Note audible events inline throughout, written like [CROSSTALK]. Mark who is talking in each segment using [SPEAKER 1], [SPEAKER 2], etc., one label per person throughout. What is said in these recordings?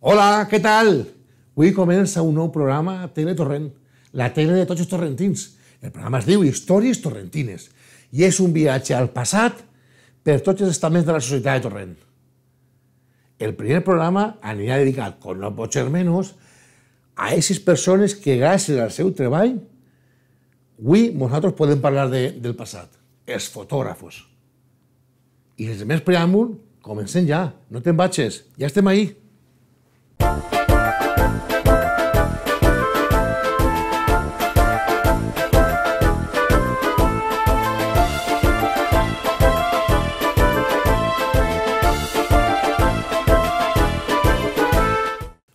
[SPEAKER 1] Hola, què tal? Avui comença un nou programa Tele Torrent, la tele de tots els torrentins. El programa es diu Històries torrentines i és un viatge al passat per tots els estaments de la societat de Torrent. El primer programa anirà dedicat, com no pot ser menys, a aquestes persones que gràcies al seu treball avui nosaltres podem parlar de, del passat, els fotògrafos. I sense més preàmbul, comencem ja, no te'n vagis, ja estem ahí.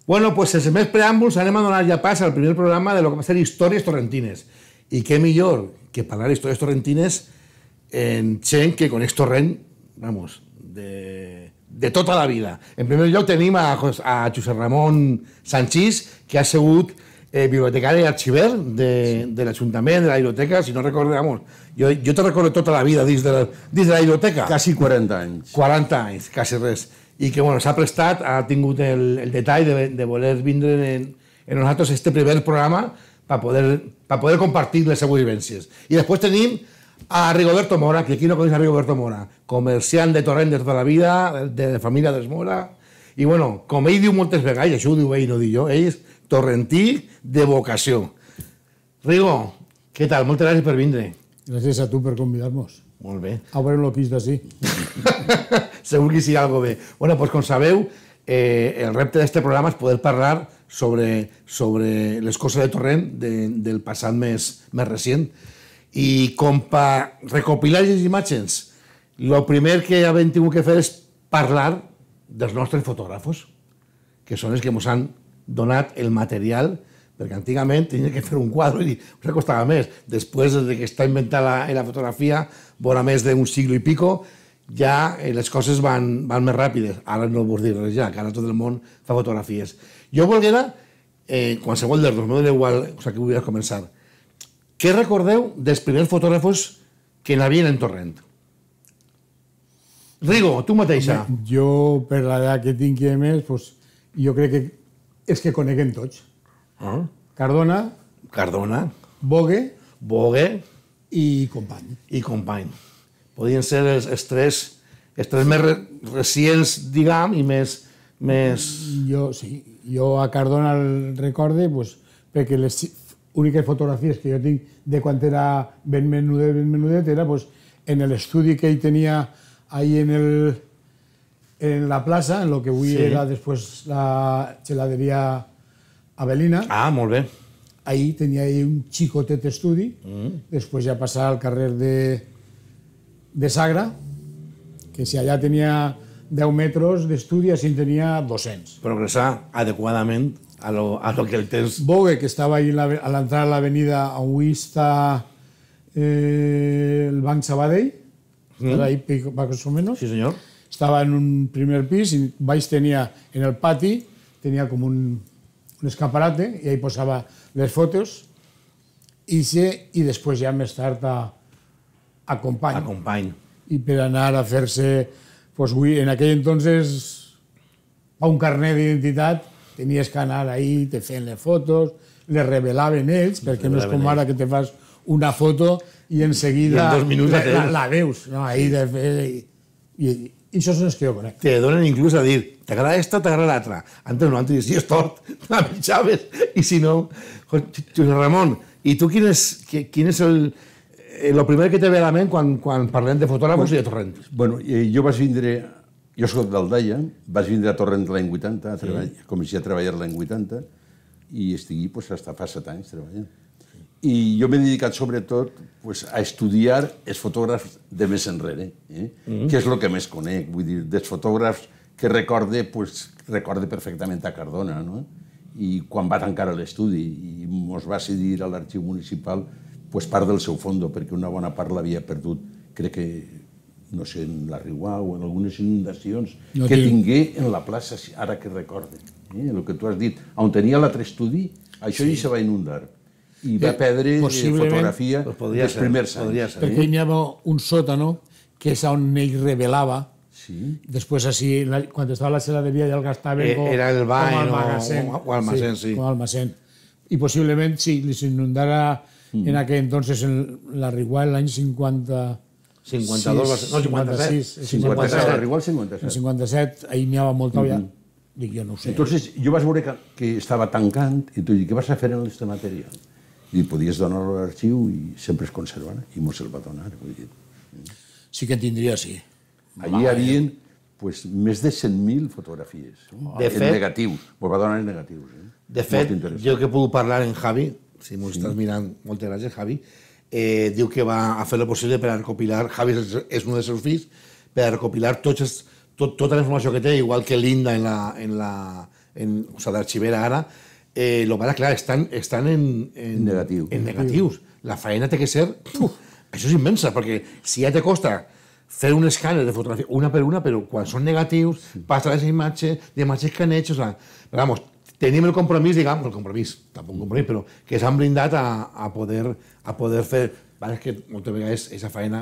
[SPEAKER 1] Bueno, pues el mes preámbulo se de ya ya pasa al primer programa de lo que va a ser Historias Torrentines. y qué mejor que hablar Historias torrentines en Chen, que con Ren vamos, de, de tota la vida. En primer lloc tenim a, a Josep Ramon Sanchís, que ha sigut eh, bibliotecari i arxiver de, sí. de l'Ajuntament, de la biblioteca, si no recordo, vamos, jo, jo te recordo tota la vida dins de, la, dins de la biblioteca. Quasi 40 anys. 40 anys, quasi res. I que, bueno, s'ha prestat, ha tingut el, el detall de, de voler vindre en, en nosaltres este primer programa per poder, per poder compartir les seues vivències. I després tenim a Rigoberto Mora, que aquí no conoce a Rigoberto Mora, comerciant de torrent de tota la vida, de, de família dels Mora, i bueno, com ell diu moltes vegades, això ho diu ell, no dic jo, ell és torrentí de vocació. Rigo, què tal? Moltes gràcies per vindre. Gràcies a tu per convidar-nos. Molt bé. A veure el que és d'ací. [LAUGHS] Segur que sí, algo bé. Bueno, doncs pues, com sabeu, eh, el repte d'aquest programa és poder parlar sobre, sobre les coses de Torrent de, del passat més, més recent. I com per recopilar les imatges, el primer que hem tingut que fer és parlar dels nostres fotògrafos, que són els que ens han donat el material, perquè antigament tenia que fer un quadre i us costava més. Després de que està inventada la, la fotografia, vora més d'un siglo i pico, ja eh, les coses van, van més ràpides. Ara no vos dir res ja, que ara tot el món fa fotografies. Jo volguera, eh, qualsevol dels dos, no igual o sigui, que vull començar, què recordeu dels primers fotògrafos que n'havien en Torrent? Rigo, tu mateixa. Jo, per l'edat que tinc i més, pues, jo crec que és que coneguem tots. Ah. Cardona. Cardona. Bogue. Bogue. I company. I company. Podien ser els, els tres, els tres més recients, diguem, i més, més... Jo, sí. Jo a Cardona el recorde pues, perquè les úniques fotografies que jo tinc de quan era ben menudet, ben menudet, era pues, en l'estudi que ell tenia ahí en, el, en la plaça, en lo que avui sí. era després la geladeria Avelina. Ah, molt bé. Ahí tenia ahí un xicotet estudi, mm. després ja passar al carrer de, de Sagra, que si allà tenia 10 metres d'estudi, així en tenia 200. Progressar adequadament a lo, a lo que el temps... Bogue, que estava ahí la, a l'entrada de l'avenida, avui està eh, el Banc Sabadell, mm. era ahí más o menos. Sí, senyor. Estava en un primer pis i baix tenia, en el pati, tenia com un, un escaparate i ahí posava les fotos i, se, i després ja més tard a, a company. A company. I per anar a fer-se... Pues, en aquell entonces, a un carnet d'identitat tenies que anar ahí, te feien les fotos, les revelaven ells, perquè no és com ara que te fas una foto i en seguida I en minuts la, la, la veus. No? Ahí de, i, i, i això és el que jo conec. Te donen inclús a dir, t'agrada esta, t'agrada l'altra. Antes no, antes si és tort, [LAUGHS] la mitjaves, i si no... Josep Ramon, i tu quin és, quin és el, el eh, primer que te ve a la ment quan, quan parlem de fotògrafos i de
[SPEAKER 2] torrents? Bueno, eh, jo vaig vindre jo soc d'Aldaia, vaig vindre a Torrent l'any 80, a treball, sí. començar a treballar l'any 80, i estic aquí pues, fins fa 7 anys treballant. I jo m'he dedicat sobretot pues, a estudiar els fotògrafs de més enrere, eh? mm -hmm. que és el que més conec, vull dir, dels fotògrafs que recorde, pues, recorde perfectament a Cardona, no? i quan va tancar l'estudi i ens va cedir a l'arxiu municipal pues, part del seu fondo, perquè una bona part l'havia perdut, crec que no sé, en la Riuà o en algunes inundacions no, que tingué en la plaça, ara que recorde. Eh? El que tu has dit, on tenia l'altre estudi, això sí. ja se va inundar. I va eh, perdre eh, fotografia pues dels ser, primers anys. Ser, eh? Perquè
[SPEAKER 1] hi havia un sòtano que és on ell revelava Sí. Després, així, quan estava a la cel·la de via ja el gastava eh, com, era el bany, com almacén. O, o almacén, sí, sí. Com almacén. I possiblement, si sí, li s'inundara mm. en aquell entonces en la Riguà, l'any 50... 52, sí, no, 56. 56, 57. Igual 57. El 57, ahir n'hi havia molt aviat. Mm -hmm. Dic, jo no ho sé. Entonces,
[SPEAKER 2] jo vas veure que, que estava tancant i tu dic, què vas a fer en aquesta material? I podies donar l'arxiu i sempre es conserva, I mos el va donar. Vull dir. Sí que en tindria, sí. Allí hi havia pues, més de 100.000 fotografies. De eh? en fet, negatiu. Mos va donar en negatius. Eh? De fet, jo
[SPEAKER 1] que puc parlar en Javi, si m'ho sí. estàs mirant, moltes gràcies, Javi, eh, diu que va a fer el possible per a recopilar, Javi és, és un dels seus fills, per a recopilar tots els, tot, tota la informació que té, igual que Linda en la, en la, en, o sigui, d'arxivera ara, eh, lo mare, clar, estan, estan en, en, Negatiu. en negatius. La feina té que ser... Uf, això és immensa, perquè si ja te costa fer un escàner de fotografia una per una, però quan són negatius, sí. passa les imatges, de imatges que han hecho, o sea, vamos, tenim el compromís, diguem, el compromís, tampoc un compromís, però que s'han blindat a, a, poder, a poder fer... Vale, que moltes vegades aquesta feina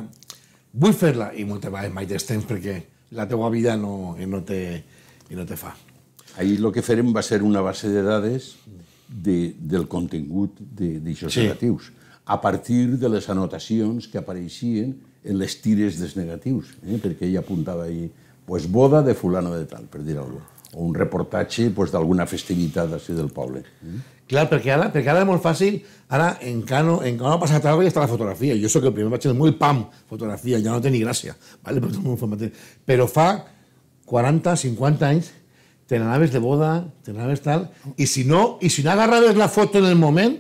[SPEAKER 1] vull fer-la i moltes vegades mai tens temps perquè la teua vida no, i no, te, i no te fa. Ahir el
[SPEAKER 2] que farem va ser una base de dades de, del contingut d'aixòs de, sí. negatius, a partir de les anotacions que apareixien en les tires dels negatius, eh? perquè ella apuntava ahir pues, boda de fulano de tal, per dir alguna cosa un reportatge pues, d'alguna festivitat així del poble.
[SPEAKER 1] Clar, perquè ara, perquè ara és molt fàcil, ara en Cano, en Cano passat cosa i està la fotografia, jo sóc el primer, vaig ser molt pam, fotografia, ja no té ni gràcia, ¿vale? [LAUGHS] però, tot el però fa 40, 50 anys, te n'anaves de boda, te n'anaves tal, i si no, i si no agarraves la foto en el moment,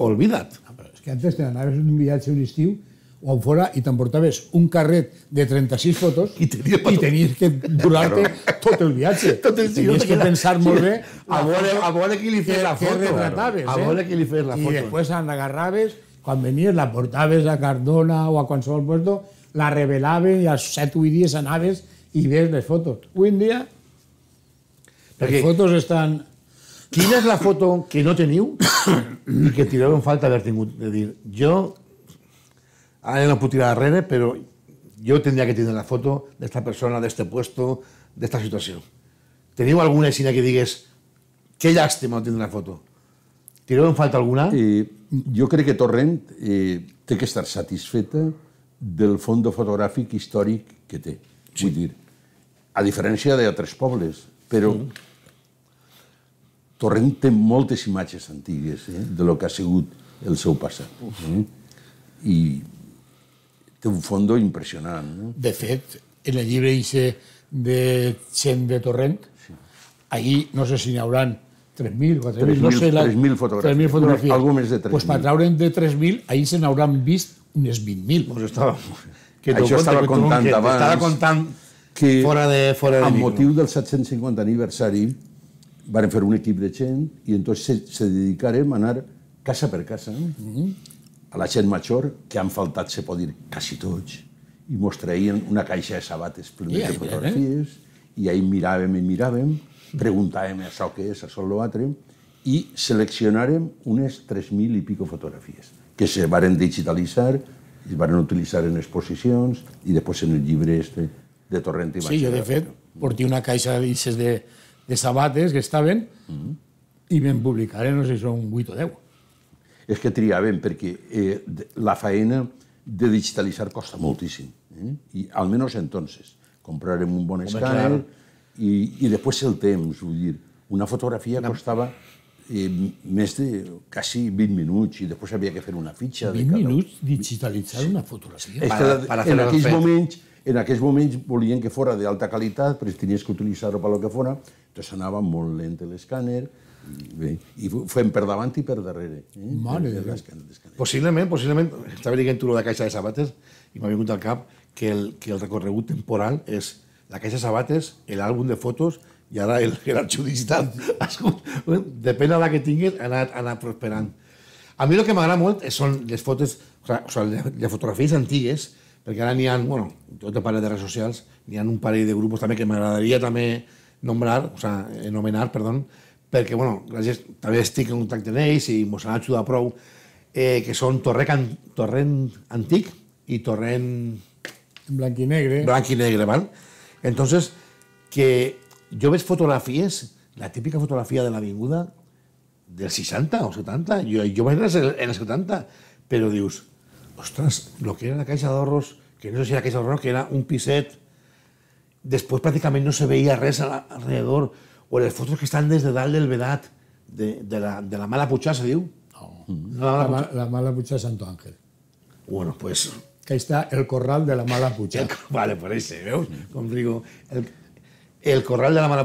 [SPEAKER 1] olvida't. Ah, és que antes te n'anaves un viatge un estiu o on fora i t'emportaves un carret de 36 fotos i, tenia i tenies que durar-te claro. tot el viatge. [LAUGHS] Tot el tenies que pensar molt bé a veure, a qui li fes la foto. que claro. A veure qui li fes la foto. Eh? I després l'agafaves, quan venies la portaves a Cardona o a qualsevol puerto, la revelaven i als 7 o 8 dies anaves i veies les fotos. Avui en dia perquè... les fotos estan... Quina és la foto que no teniu [COUGHS] i que tireu en falta haver tingut? De dir, jo Ahora no puedo tirar a redes, pero yo tendría que tener la foto de esta persona, de este puesto, de esta situación. ¿Teniu alguna escena que digues
[SPEAKER 2] que lástima no tener la foto? ¿Tiró en falta alguna? Eh, jo crec que Torrent eh, té que estar satisfeta del fondo fotogràfic històric que té. Sí. Vull dir, a diferència d'altres pobles, però sí. Torrent té moltes imatges antigues eh, de lo que ha sigut el seu passat. Eh? I té un fondo impressionant. No? De
[SPEAKER 1] fet, en el llibre ixe de Xen de Torrent, sí. ahí no sé si n'hi hauran 3.000, 4.000, no sé... La... 3.000 fotografies. 3.000 fotografies. Algú més de 3.000. Doncs pues per traure'n de 3.000, ahir se n'hauran vist unes 20.000. Pues estava... Que Això estava que contant que abans. Estava contant
[SPEAKER 2] que fora de, fora de amb motiu del 750 aniversari varen fer un equip de gent i entonces se, se dedicarem a anar casa per casa. Mm -hmm a la gent major, que han faltat, se pot dir, quasi tots, i mos traien una caixa de sabates plena de fotografies, i ahir miràvem i miràvem, preguntàvem això què és, això l'altre, i seleccionàrem unes 3.000 i pico fotografies, que se varen digitalitzar, i es varen utilitzar en exposicions i després en el llibre este de Torrent i Baixada. Sí, jo de fet
[SPEAKER 1] porti una caixa de, de, de sabates que estaven mm -hmm. i vam publicar, no sé si són 8 o 10
[SPEAKER 2] és que triaven, perquè eh, la faena de digitalitzar costa moltíssim. Eh? I almenys entonces, comprarem un bon escàner i, i després el temps, vull dir, una fotografia costava eh, més de quasi 20 minuts i després havia que fer una fitxa. 20 de cada...
[SPEAKER 1] minuts digitalitzar sí. una fotografia? És para, para en aquells
[SPEAKER 2] moments en aquells moments volien que fora d'alta qualitat, però tenies que utilitzar-ho per lo que fora, doncs anava molt lent l'escàner, Bé. I fem per davant i per darrere. Eh? Mare. de descanet,
[SPEAKER 1] Possiblement, possiblement, estava dient tu de caixa de sabates i m'ha vingut al cap que el, que el recorregut temporal és la caixa de sabates, l'àlbum de fotos i ara [LAUGHS] l'arxiu digital. [LAUGHS] Depèn de la que tinguis, ha anat prosperant. A mi el que m'agrada molt són les fotos, o sigui, les fotografies antigues, perquè ara n'hi ha, bueno, tot te parell de redes socials, n'hi ha un parell de grups també que m'agradaria també nombrar, o sigui, enomenar, perdó, perquè, bueno, gràcies, també estic en contacte amb ells i ens han ajudat prou, eh, que són Torrent, Torrent Antic i Torrent... Blanc i negre. Blanc i negre, val? Entonces, que jo veig fotografies, la típica fotografia de l'avinguda dels 60 o 70, jo, jo vaig anar en els 70, però dius, ostres, lo que era la caixa d'horros, que no sé si era la caixa d'horros, que era un piset, després pràcticament no se veia res al, alrededor, o las fotos que están desde Dal del vedat, de, de, la, de la mala pucha se No. Oh. la, mala la, Santo Ángel. Bueno, pues... ahí está el corral de la mala putxar. vale, por ese, veus? Com el, corral de la mala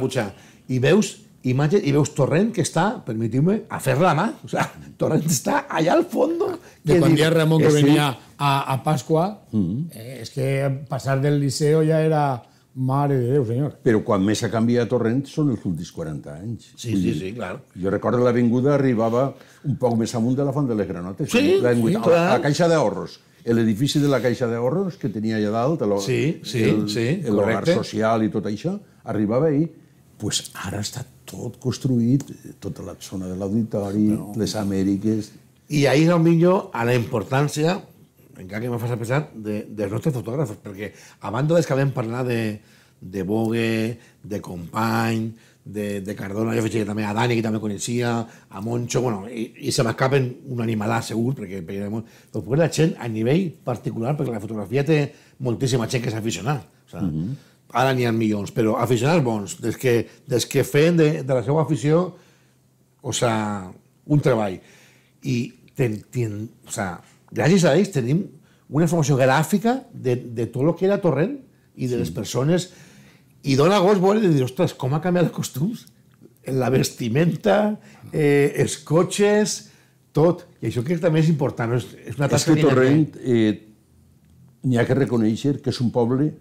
[SPEAKER 1] Y Y veus y y Torrent que está, permitidme, a fer la O sea, Torrent está allá al fondo.
[SPEAKER 2] De cuando Ramón que, venía
[SPEAKER 1] a, a Pascua,
[SPEAKER 2] mm. es
[SPEAKER 1] eh, que pasar del liceo ya era Mare de Déu, senyor.
[SPEAKER 2] Però quan més ha canviat Torrent són els últims 40 anys. Sí, sí, sí, clar. Jo recordo l'avinguda arribava un poc més amunt de la Font de les Granotes. Sí, sí clar. La Caixa d'Ahorros. L'edifici de la Caixa d'Ahorros, que tenia allà dalt, el, sí, sí, el, sí, el social i tot això, arribava ahir. pues ara està tot construït, tota la zona de l'auditori, no. les Amèriques... I ahir, potser,
[SPEAKER 1] a la importància encara que me faci pesat, de, dels nostres fotògrafs, perquè a banda dels que vam parlar de, de Bogue, de Company, de, de Cardona, jo feia també a Dani, que també coneixia, a Moncho, bueno, i, i se m'escapen un animalà segur, perquè, perquè molt... però la gent a nivell particular, perquè la fotografia té moltíssima gent que és aficionat. O sigui, mm -hmm. Ara n'hi ha milions, però aficionats bons, des que, des que feien de, de la seva afició o sea, un treball. I ten, ten, o sea, gràcies a ells tenim una informació gràfica de, de tot el que era Torrent i de sí. les persones. I dona gust veure i dir, ostres, com ha canviat els costums? La vestimenta, eh, els cotxes, tot. I això que també és important. És, és una tasca és que Torrent
[SPEAKER 2] eh, n'hi ha que reconèixer que és un poble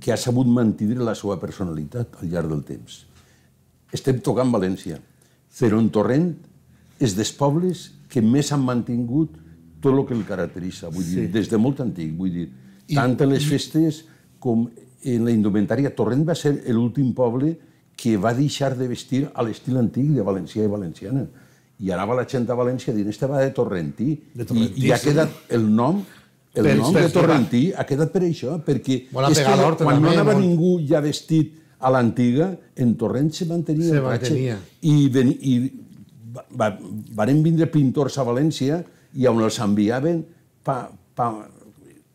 [SPEAKER 2] que ha sabut mantenir la seva personalitat al llarg del temps. Estem tocant València, però en Torrent és dels pobles que més han mantingut tot el que el caracteritza, vull dir, des de molt antic, vull dir, I... tant a les festes com en la indumentària. Torrent va ser l'últim poble que va deixar de vestir a l'estil antic de valencià i valenciana. I anava la gent a València dient, este va de Torrentí. De Torrentí I, I ha quedat el nom el per, nom per, de Torrentí ha quedat per això, perquè és que quan també, no anava molt... ningú ja vestit a l'antiga, en Torrent se mantenia se el Mantenia. I, ven, i va, va, van vindre pintors a València i on els enviaven pa, pa,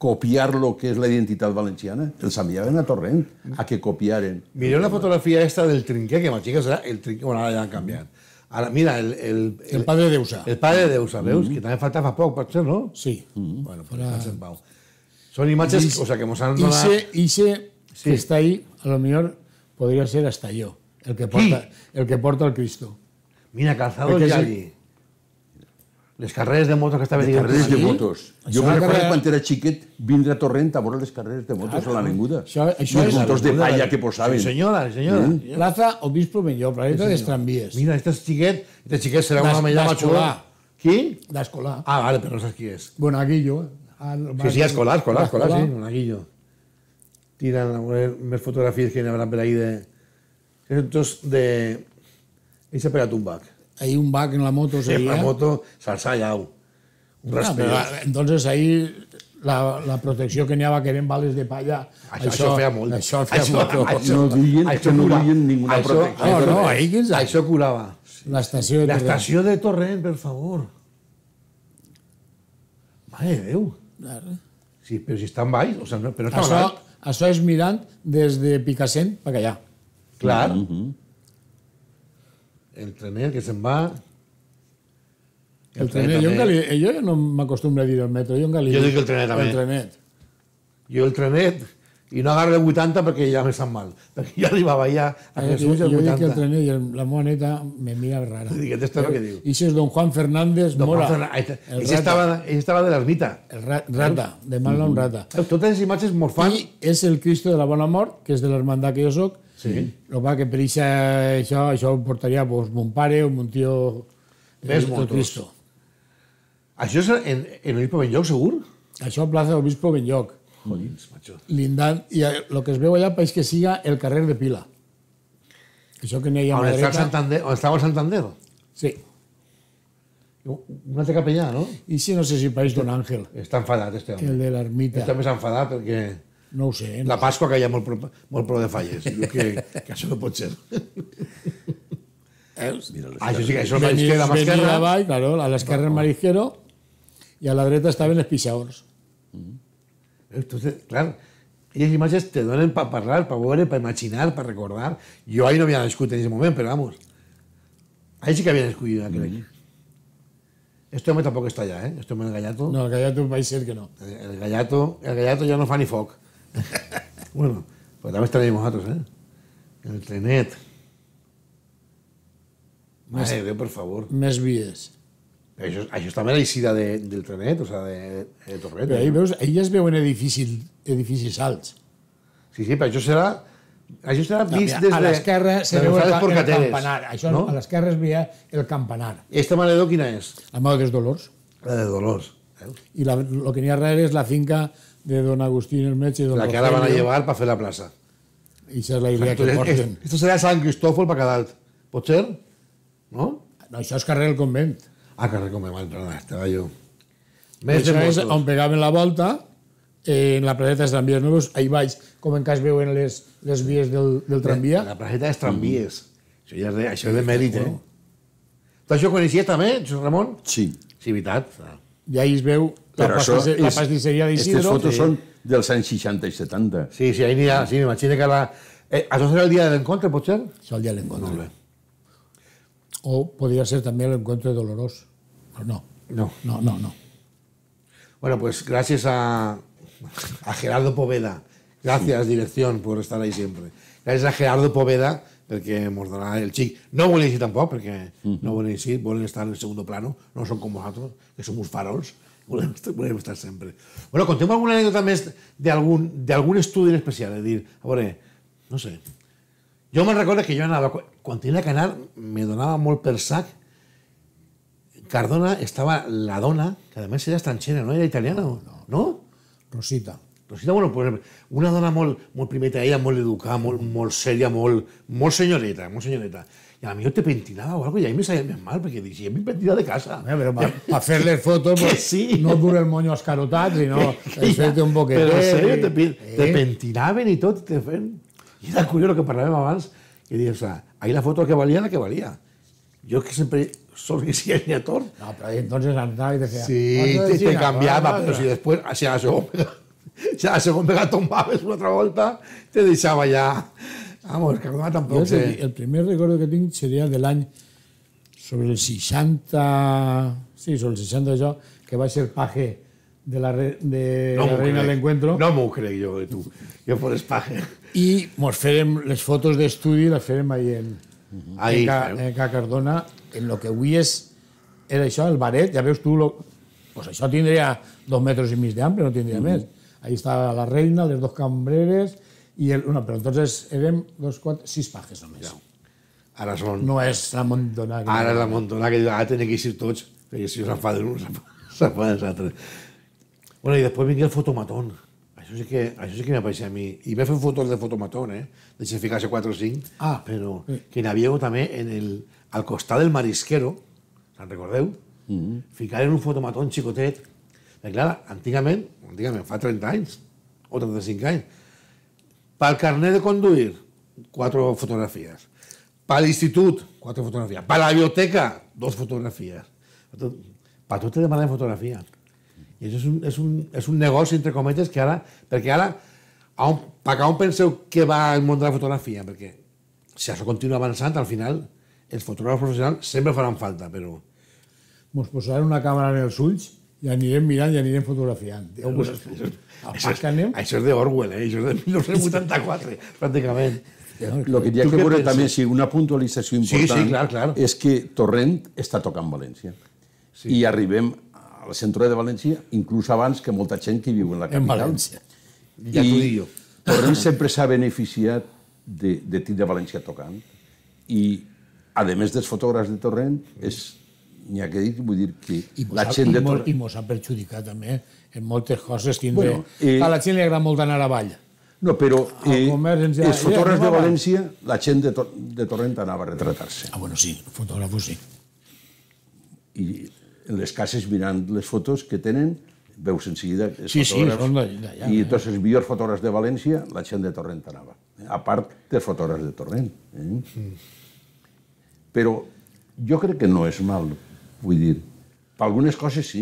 [SPEAKER 2] copiar lo que és la identitat valenciana. Els enviaven a Torrent a que copiaren.
[SPEAKER 1] Mireu la fotografia esta del trinquer, que que serà el trinquer, bueno, ara ja han canviat. Ara, mira, el... El, el, el padre Usa. El padre Usa, veus? Mm -hmm. Que també faltava poc, ser, no? Sí. Mm -hmm. Bueno, pues, Para... en pau. Són imatges, I, o sea, que mos han donat... Ixe, ixe sí. que està ahí, a lo millor podria ser hasta jo, el que porta, sí. el, que porta el Cristo. Mira, calzado ja allí les carreres de motos que estava dient. carreres de motos. jo me'n recordo quan
[SPEAKER 2] era xiquet vindre a Torrent a veure les carreres de motos a l'avinguda. Això, això és... els motors de palla que posaven. senyora, senyora. Mm. Plaza Obispo Melló, planeta sí, dels tramvies.
[SPEAKER 1] Mira, este xiquet, este xiquet serà una mella xula. Qui? D'escolà. Ah, vale, però no saps qui és. aquí jo. Sí, sí, escolà, escolà, escolà, sí. Bonaguillo. Tiran més fotografies que n'hi haurà per ahir de... És un de... Eixa per a Tumbac ahir un bac en la moto seria... Sí, la moto s'alçà llau. Un ah, però, entonces ahir la, la protecció que n'hi havia que eren bales de palla... Això, això feia molt. Això feia això, molt. Això, no duien, això no duien ninguna això, protecció. Això, no, no, ahir, quins anys? Això curava. L'estació de Torrent. L'estació de Torrent, per favor. Mare de Déu. Claro. Sí, però si estan baix, o sigui, sea, no, però està això, això és mirant des de Picassent per allà. Clar. Mm -hmm el trener que se'n va... El, el trener, trener, jo, en jo no m'acostumbro a dir el metro, jo en Galí... Jo dic el trener també. El trenet. Jo el trenet, i no agarro el 80 perquè ja me sap mal, perquè jo arribava ja a eh, Jesús el 80. Jo dic que el trener i la meva neta me mira rara.
[SPEAKER 2] Dic, este és el que diu.
[SPEAKER 1] I això és don Juan Fernández don Mora. Juan Fernández, el rata. estava, ell estava de l'ermita. El ra rata, de mal nom mm. rata. Totes les imatges mos I és el Cristo de la Bona Mort, que és de l'hermandat que jo soc, Sí. El va que per això, això, això ho portaria pues, mon pare o mon tio... Més motos. Cristo. Això és en, en Obispo Benlloc, segur? Això a plaça Obispo Benlloc. Jodins, macho. Lindant, i el que es veu allà és que siga el carrer de Pila. Això que n'hi ha on a la dreta... Santander, on estava Santander? Sí. Un altre capellà, no? I si no sé si pareix d'un Àngel. Està enfadat, este home. El de l'ermita. Està més enfadat perquè... No sé. Eh, la Pascua que hayamos ha pro, de falles. yo que, que no pot ser. [LAUGHS] sí que es Venís, marisquera amb esquerra. la claro, a l'esquerra el marisquero y a la derecha estaban los pisadores mm. Entonces, claro, aquelles imágenes te duelen para parlar, para veure, para imaginar, para recordar. Yo ahí no había nascut en ese momento, pero vamos. Ahí sí que había nascut, crec. Mm -hmm. Este home tampoc està allà, eh? Este home, el Gallato... No, el Gallato va ser que no. El, Gallato, el Gallato no fa ni foc. [LAUGHS] bueno, pues también traímos otros, ¿eh? El trenet. Més, Mare de Déu, per favor. Més vies. Això, això és també la eixida de, del trenet, o sea, de, de de Torrent. Però ahir, no? veus, ahir es veuen edificis, edificis alts. Sí, sí, però això serà... Això serà vist mira, des de... A l'esquerra se veu el, el campanar. Això, no? A l'esquerra es veia el campanar. I aquesta maledó quina és? La mà dels Dolors. La de Dolors. Veus? I la, el que n'hi ha darrere és la finca de don Agustín el Meche. Don la que ahora van a llevar para hacer la plaza. Y esa es la idea que porten. Esto serà Sant Cristòfol per Cadalt. Pot ser? No? No, això és carrer del convent. Ah, carrer del convent, perdona, estava jo.
[SPEAKER 2] Més això és on
[SPEAKER 1] pegaven la volta, eh, en la placeta dels tramvies nous, ahí baix, com en cas veuen les, les vies del, del tramvia. La, la placeta dels tramvies. Mm. Això, ja és de, això és de mèrit, eh? Tu això coneixies també, Ramon? Sí. Sí, veritat. Ah. I ahí es veu Però fotos son són
[SPEAKER 2] dels anys 60 y 70. Sí, sí, ahí n'hi
[SPEAKER 1] sí, que la... Eh, el día del encuentro, ser? el día del encuentro. O podría ser también el encuentro doloroso. no. No. No, no, no. Bueno, pues gracias a, a Gerardo Poveda. Gracias, dirección, por estar ahí siempre. Gracias a Gerardo Poveda, porque ens el chico. No volen així tampoco porque no volen així, estar en el segundo plano, no son como nosotros, que somos uns farols, Volem estar, volem estar sempre. Bueno, contem alguna anècdota més d'algun estudi en especial. És dir, a veure, no sé. Jo me'n recordo que jo anava... Quan tenia que anar, me donava molt per sac. Cardona estava la dona, que a més era estrangera, no era italiana, no? No? no? Rosita. Rosita, bueno, pues, una dona molt, molt primeta, ella molt educada, molt, molt sèria, molt, molt senyoreta, molt senyoreta y a la mía te pentinava o algo, y ahí me salía més mal, porque dije, me pentina de casa. Eh, pero para pa hacerle fotos, [LAUGHS] pues, sí. no dura el moño escarotat, sino [LAUGHS] te un boquet. Però en sèrio, te, eh? te pentinaven i tot, i te feien... I era curiós el que parlàvem abans, que dius, sea, ah, ahí la foto que valia, la que valia. Jo que sempre sóc si ha tort. No, però entonces andava i decía... Sí, te, te canviava, però si després, així a la segona, si a la segona vegada [LAUGHS] tombaves una altra volta, te deixava ja... Vamos, que no tampoc jo, sé. El primer recordo que tinc seria de l'any sobre el 60... Sí, sobre el 60 jo, que va ser paje de la, re, de no la reina de l'encuentro. No m'ho crec jo de tu. Jo fos paje. I mos fèrem les fotos d'estudi, les fèrem ahí en, uh -huh. ahí, en, ca, en ca Cardona, en lo que avui és era això, el baret, ja veus tu, lo, pues això tindria dos metres i mig d'ample, no tindria uh mm. -huh. més. Ahí estava la reina, les dos cambreres, i el, no, però entonces érem dos, quatre, sis pajes només. Ja. Ara són... No és la montona. Que Ara la montona, que ara tenen que ser tots, perquè si no s'enfaden uns, [LAUGHS] s'enfaden els altres. Bueno, i després vingui el fotomatón. Això sí que, això sí que m'apareix a mi. I vaig fer fotos de fotomatón, eh? De si ficar-se 4 o 5. Ah. Però sí. que n'hi també en el, al costat del marisquero, se'n recordeu? Mm -hmm. un fotomatón xicotet. Perquè, clar, antigament, antigament, fa 30 anys o 35 anys, pel carnet de conduir, quatre fotografies. Per l'institut, quatre fotografies. Per la biblioteca, dos fotografies. Per tot te demanen fotografia. I això és un, és, un, és un negoci, entre cometes, que ara... Perquè ara, a on, per on penseu que va el món de la fotografia? Perquè si això continua avançant, al final, els fotògrafs professionals sempre faran falta, però... Mos posaran una càmera en els ulls i anirem mirant i anirem fotografiant. Ja ho Això, és, anem... això és de Orwell, eh? això és de 1984, [LAUGHS] pràcticament. Lo que hi ha que veure també, si una
[SPEAKER 2] puntualització
[SPEAKER 1] important, sí, sí, clar,
[SPEAKER 2] clar. és que Torrent està tocant València. Sí. I arribem al centre de València, inclús abans que molta gent que viu en la capital. En València. Ja t'ho dic jo. Torrent sempre s'ha beneficiat de, de tindre València tocant. I, a més dels fotògrafs de Torrent, és n'hi ha que dir, vull dir que I la gent... I, mos, I
[SPEAKER 1] mos perjudicat
[SPEAKER 2] també eh, en moltes coses. Tindré... Bueno, eh, a la
[SPEAKER 1] gent li agrada molt d'anar a Vall. No, però eh, els eh, fotògrafs de València,
[SPEAKER 2] la gent de, to de Torrent anava a retratar-se. Ah, bueno, sí, fotògrafos sí. I en les cases mirant les fotos que tenen, veus en seguida els sí, fotògrafs. Sí, són d'allà. I eh? tots els millors fotògrafs de València, la gent de Torrent anava. Eh, a part dels fotògrafs de Torrent. Eh? Mm. Però jo crec que no és mal Vull dir, per algunes coses sí,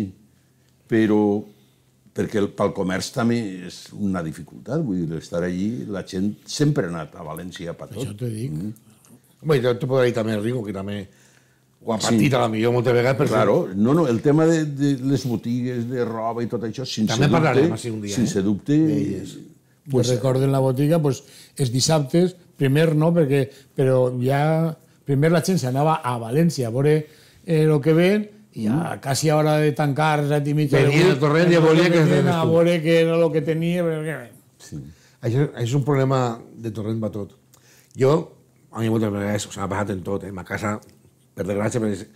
[SPEAKER 2] però perquè el, pel comerç també és una dificultat, vull dir, estar allí, la gent sempre ha anat a València per tot. Això t'ho dic. Mm. -hmm. Home, jo t'ho podré dir també, Rico, que també ho ha patit sí. a la
[SPEAKER 1] millor moltes vegades. Per claro, no,
[SPEAKER 2] no, el tema de, de les botigues de roba i tot això, sense també dubte... També parlarem així un dia. Eh? Sense eh? dubte... Velles. Pues, recordo en la botiga, pues,
[SPEAKER 1] els dissabtes, primer no, perquè, però ja... Primer la gent s'anava a València a veure eh, lo que ven, y a quasi mm, hora de tancar a set i de Torrent ja volia que... que a veure que era lo que tenia... Perquè... Sí. Això, això és un problema de Torrent va tot. Jo, a mi moltes vegades, o s'ha passat en tot, eh? ma casa, per desgràcia, perquè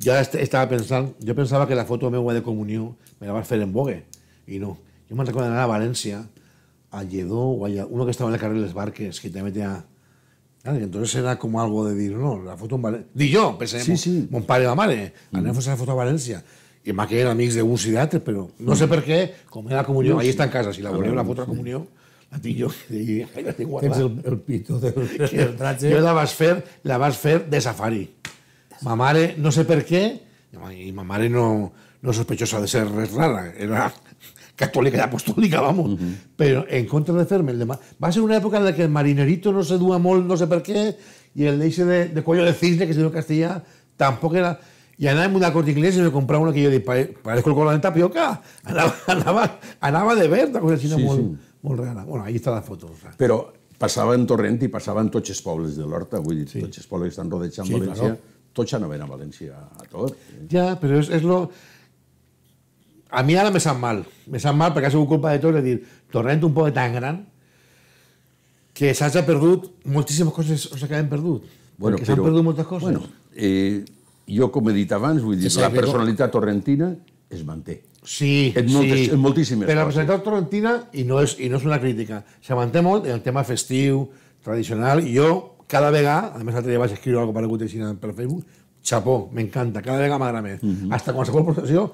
[SPEAKER 1] jo estava pensant, jo pensava que la foto meva de comunió me la vas fer en Bogue, i no. Jo me'n recordo d'anar a València, a Lledó, o a Lledó, uno que estava en el carrer de les Barques, que també tenia Claro, entonces era como algo de decir, no, la foto en Valencia. Di jo, pensé, sí, sí. mon pare i la mare, mm. anem a fer la foto a València. I ma que eren amics de uns i d'altres, però no sé mm. per què, com era la comunió, sí. està en casa, si la voleu, la foto a la comunió, la tinc jo, i la Tens el, el pito del, del [LAUGHS] tratge. Jo la vas fer, la vas fer de safari. Ma mare, no sé per què, i ma mare no, no sospechosa de ser res rara, era católica y apostólica, vamos, uh -huh. pero en contra de Fermel. Va a ser una época en la que el marinerito no se dúa mol, no sé por qué, y el leche de, de cuello de cisne, que se dio Castilla, tampoco era... Y andaba en una corte inglesa y me compraba una que yo dic, parezco el color [LAUGHS] de tapioca. Andaba, andaba, andaba de ver, una cosa así, sí, muy, sí. muy rara. Bueno, ahí está la foto. sea.
[SPEAKER 2] Pero passava en Torrent i passava en tots els pobles de l'Horta, vull dir, sí. tots els pobles que estan rodejant sí, València, claro. tots anaven a València
[SPEAKER 1] a tot. Eh? Ja, però és, és lo a mi ara me sap mal, me sap mal perquè ha sigut culpa de tot, és dir, Torrent un poble tan gran que s'has perdut moltíssimes coses o s'acaben perdut, bueno, perquè s'han perdut moltes coses. Bueno,
[SPEAKER 2] eh, jo, com he dit abans, vull dir, la personalitat torrentina es manté. Sí, en moltes, sí. En moltíssimes Però la
[SPEAKER 1] personalitat torrentina, i no és, i no és una crítica, se manté molt en el tema festiu, tradicional, i jo cada vegada, a més l'altre dia vaig escriure alguna cosa per per Facebook, xapó, m'encanta, cada vegada m'agrada més. Uh mhm. -huh. Hasta quan se vol processió,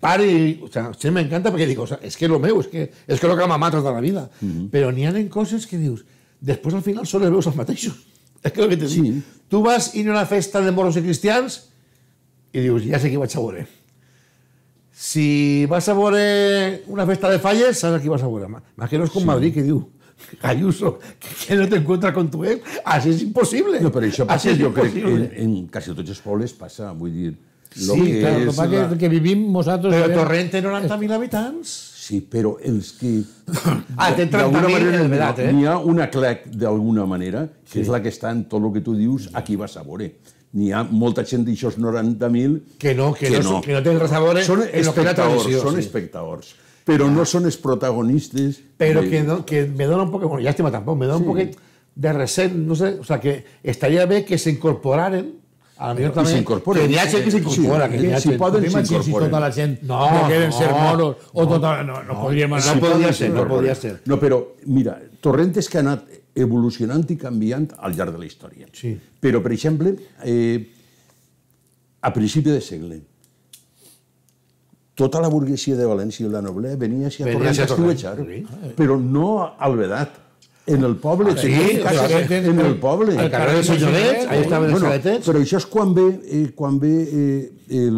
[SPEAKER 1] pare, o sea, sí, me encanta perquè dic, o sea, és que és el meu, és que és que el que m'ha matat de la vida. Uh mhm. -huh. Però n'hi ha coses que dius, després al final solo veus els mateixos. [LAUGHS] És que el que te sí. Tú Tu vas i a una festa de moros i cristians i dius, ja sé qui vaig a veure. Si vas a veure una festa de falles, saps que qui vas a veure. Más que no és com sí. Madrid, que diu, [LAUGHS] Ayuso,
[SPEAKER 2] que no te con tu ex, eh? així és impossible. No, però això passa, jo crec, en, en quasi tots els pobles passa, vull dir, Sí, que però és que, la...
[SPEAKER 1] que vivim nosaltres... Però Torrent té 90.000 habitants.
[SPEAKER 2] Sí, però els que... Ah, té 30.000 en veritat, eh? N'hi ha una clec, d'alguna manera, que sí. és la que està en tot el que tu dius, aquí vas a veure n'hi ha molta gent d'aixòs 90.000 que no, que, que no, no, que no tenen res a veure són espectadors, tradició, són sí.
[SPEAKER 1] espectadors
[SPEAKER 2] però ah. no són els protagonistes però de... que,
[SPEAKER 1] no, que me dona un poc bueno, llàstima tampoc, me dona sí. un poquet de recent, no sé, o sea, que estaria bé que s'incorporaren se a mi també... s'incorpora. Que viatge que s'incorpora. Sí, que Si poden s'incorpora. Si tota la gent no, que queden ser no, monos o no, tota... No, no, no podríem anar. No podria ser, no podria ser.
[SPEAKER 2] No, però, mira, Torrentes que ha anat evolucionant i canviant al llarg de la història. Sí. Però, per exemple, eh, a principi de segle, tota la burguesia de València i la Noblea venia a Torrentes a Torrentes, però no al Vedat en el poble, ah, sí, sí en, en el poble. Al carrer de Sant Jovet, allà estaven bueno, els saletets. Però això és quan ve, eh, quan ve eh, el,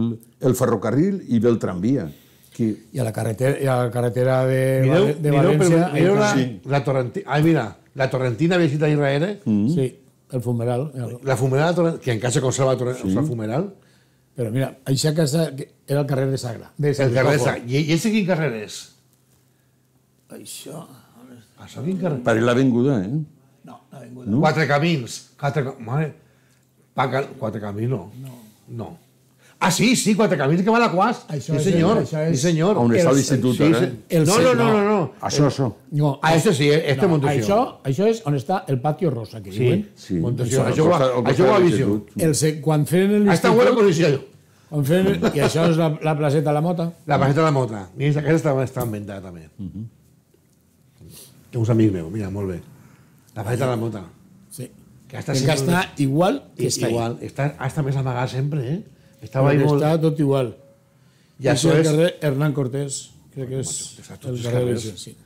[SPEAKER 2] el ferrocarril i ve el tramvia. Que...
[SPEAKER 1] I a la carretera, i a la carretera de, mireu, de, València. mireu, Però, mireu la, sí. la Torrentina... Ah, mira, la Torrentina visita a Israel. Mm -hmm. Sí, el fumeral. El... La fumeral, que encara se conserva la, sí. la fumeral. Però mira, això casa era el carrer de Sagra. De el carrer de Sagra. I, I aquest quin carrer és? Això... Passaven carretera. Per l'avinguda, eh? No, l'avinguda. No? Quatre camins. Quatre, mare, Paca, quatre camins, no. No. no. Ah, sí, sí, quatre camins que va a la Quas. Això sí, senyor. És, això és... Sí, senyor. On està l'institut, sí, eh? El, no, no, no, no, no. Això, això. No, a ah, este sí, eh, este no, Montesión. Això, això és on està el patio rosa, que sí, diuen. Sí, Montesión. Això, això, això ho ha vist El, quan feien l'institut... Està en bona posició, on feien, I això és la, la placeta a la mota? La placeta a la mota. I aquesta està inventada, també. Uh mhm. -huh que un amic meu, mira, molt bé. La Vall de la Mota. Sí. Que està, que està igual que està igual. Està, ha estat més amagat sempre, eh? Estava no, molt... Està tot igual.
[SPEAKER 2] I, això és... El carrer
[SPEAKER 1] Hernán Cortés, crec que és el carrer de sí.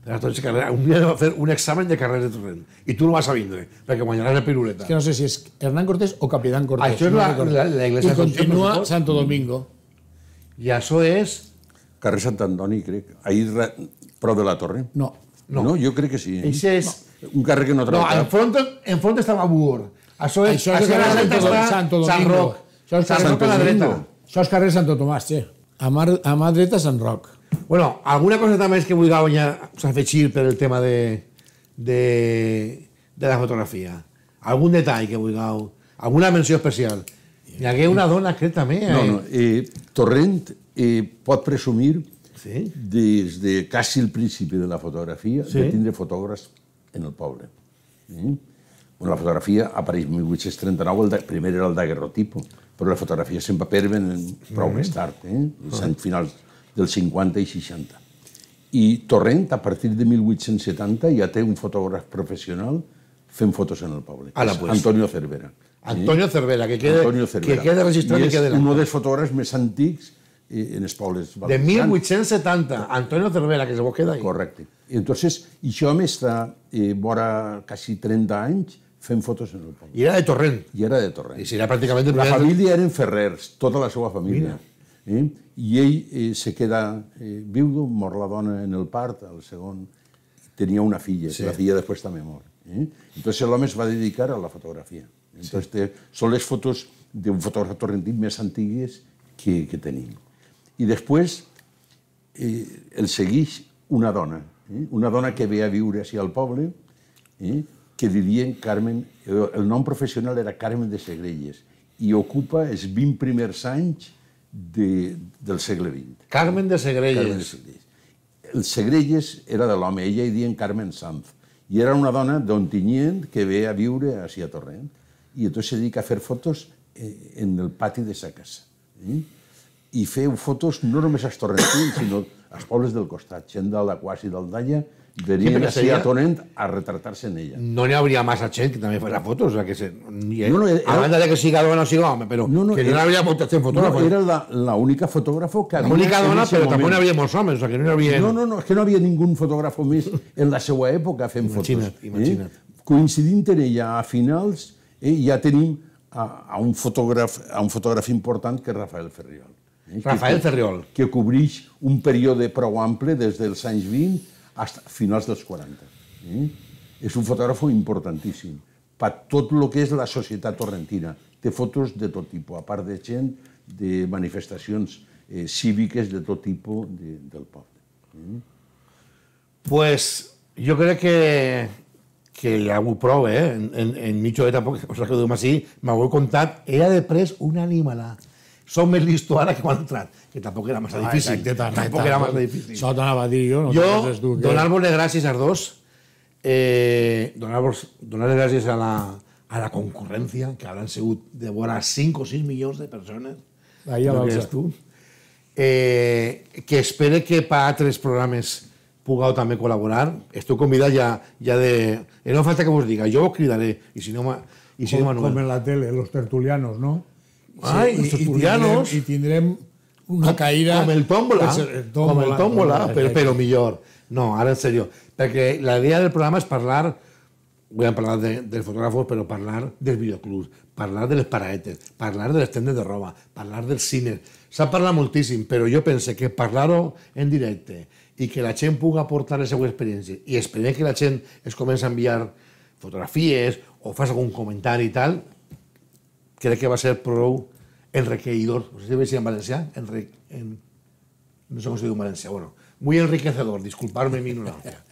[SPEAKER 1] Però tots un dia va fer un examen de carrer de torrent i tu no vas a vindre, perquè guanyaràs la piruleta. És que no sé si és Hernán Cortés o Capitán Cortés. Això és no la, no la, la iglesia. I continua Santo, Santo Domingo.
[SPEAKER 2] I això és... Carrer Sant Antoni, crec. Ahir, prop de la torre. No, no. no, jo crec que sí. Això eh? és... No. Un carrer que no troba no, en
[SPEAKER 1] enfront, enfront estava Buor. Això és, això és, això és Santo, Santo, Santo Domingo. San Roc. Això és carrer Santo a la dreta. Això és carrer Santo Tomàs, sí. A mà, a mà dreta, Sant Roc. Bueno, alguna cosa també és que vull guanyar, s'afegir per el tema de, de, de la fotografia. Algun detall que vulgueu, alguna menció especial. Hi hagué una dona, crec, també. Eh? No, no,
[SPEAKER 2] eh, Torrent eh, pot presumir sí. des de quasi el principi de la fotografia, sí. de tindre fotògrafs en el poble. Sí. Bueno, la fotografia apareix en 1839, el de, primer era el daguerrotipo, però les fotografies en paper venen prou mm. més tard, eh? els mm. anys finals dels 50 i 60. I Torrent, a partir de 1870, ja té un fotògraf professional fent fotos en el poble, Ara, pues. Antonio Cervera. Antonio Cervera, que queda, Cervera. Que queda registrat i, i queda... És un dels fotògrafs més antics i en els pobles valencians. De 1870, Antonio Cervera, que se vos queda ahí. Correcte. I entonces, això home està eh, vora quasi 30 anys fent fotos en el poble. I era de Torrent. I era de Torrent. I era pràcticament... La família eren Ferrers, tota la seva família. Mira. Eh? I ell eh, se queda eh, viudo, mor la dona en el part, el segon tenia una filla, sí. la filla després també mor. Eh? Entonces l'home es va dedicar a la fotografia. Entonces sí. té, són les fotos d'un fotògraf torrentí més antigues que, que tenim. I després eh, el segueix una dona, eh? una dona que ve a viure així al poble, eh? que dirien Carmen, eh, el nom professional era Carmen de Segrelles, i ocupa els 20 primers anys de, del segle XX. Carmen de Segrelles. Carmen de Segrelles. El Segrelles era de l'home, ella hi diuen Carmen Sanz, i era una dona d'Ontinyent que ve a viure a Sia Torrent, i tot se dedica a fer fotos eh, en el pati de sa casa. Eh? i feu fotos no només als torrentins, sinó als pobles del costat, gent de la Quasi Dalla, venien sí, seria... a Torrent a retratar-se en ella.
[SPEAKER 1] No n'hi hauria massa gent que també fes fotos, eh, que se... no, no, era... a banda de que siga dona o siga home,
[SPEAKER 2] però no, no, que no n'hi havia molta gent fotògrafa. No, eh, era l'única fotògrafa que havia... L'única dona, però moment. també n'hi havia molts homes, o sigui, que no, havia... no, no, no, és que no havia ningú fotògraf més en la seva època fent imagina't, fotos. Imagina't, eh? Coincidint en ella a finals, eh, ja tenim a, a, un fotògraf, a un fotògraf important que és Rafael Ferriol. Eh, Rafael Ferriol. Que cobreix un període prou ample des dels anys 20 fins finals dels 40. Eh? És un fotògraf importantíssim per tot el que és la societat torrentina. Té fotos de tot tipus, a part de gent, de manifestacions eh, cíviques de tot tipus de, del poble. Mm.
[SPEAKER 1] Pues jo crec que, que ha hagut prou, eh? En, en, en mitja hora tampoc, us [LAUGHS] recordeu quedem així, heu contat, ella de pres una animalada som més listo ara que quan he entrat, que tampoc era massa difícil. Ah, exacte, tant, tampoc tant, era massa difícil. Això t'anava a dir jo. No jo, que... donar-vos les gràcies als dos, eh, donar-vos donar les gràcies a la, a la concurrència, que han sigut de vora 5 o 6 milions de persones, Ahí ja que tu, eh, que espere que per altres programes pugueu també col·laborar. Estic convidat ja, ja de... Eh, no falta que vos diga, jo vos cridaré, i si no... I si com, no com en la tele, los tertulianos, no? Ah, sí, i, i, tiranos. I tindrem una caïda... Com el tòmbola, el tòmbola com el tòmbola, però, però millor. No, ara en serio. Perquè la idea del programa és parlar vull parlar de, dels fotògrafos, però parlar dels videoclubs, parlar de les paraetes, parlar de les tendes de roba, parlar del cine. S'ha parlat moltíssim, però jo pense que parlar-ho en directe i que la gent puga aportar les seues experiències i esperem que la gent es comença a enviar fotografies o fas algun comentari i tal, crec que va ser prou el requeridor, se dice en Valencia? en, no sé cómo en Valencia. bueno, muy enriquecedor, disculparme mi ignorancia. [LAUGHS]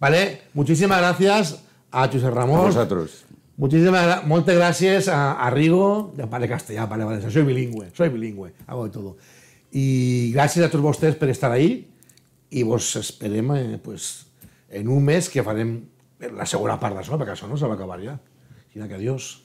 [SPEAKER 1] ¿Vale? Muchísimas gracias a José Ramón. A
[SPEAKER 2] vosotros.
[SPEAKER 1] Muchísimas muchas gracias a, a Rigo, para castellano, para Valencia. soy bilingüe, soy bilingüe, hago de todo. Y gracias a todos vosotros por estar ahí y vos esperemos eh, pues, en un mes que faremos la segura part d'això, por caso, no se va a acabar Y nada, que adiós.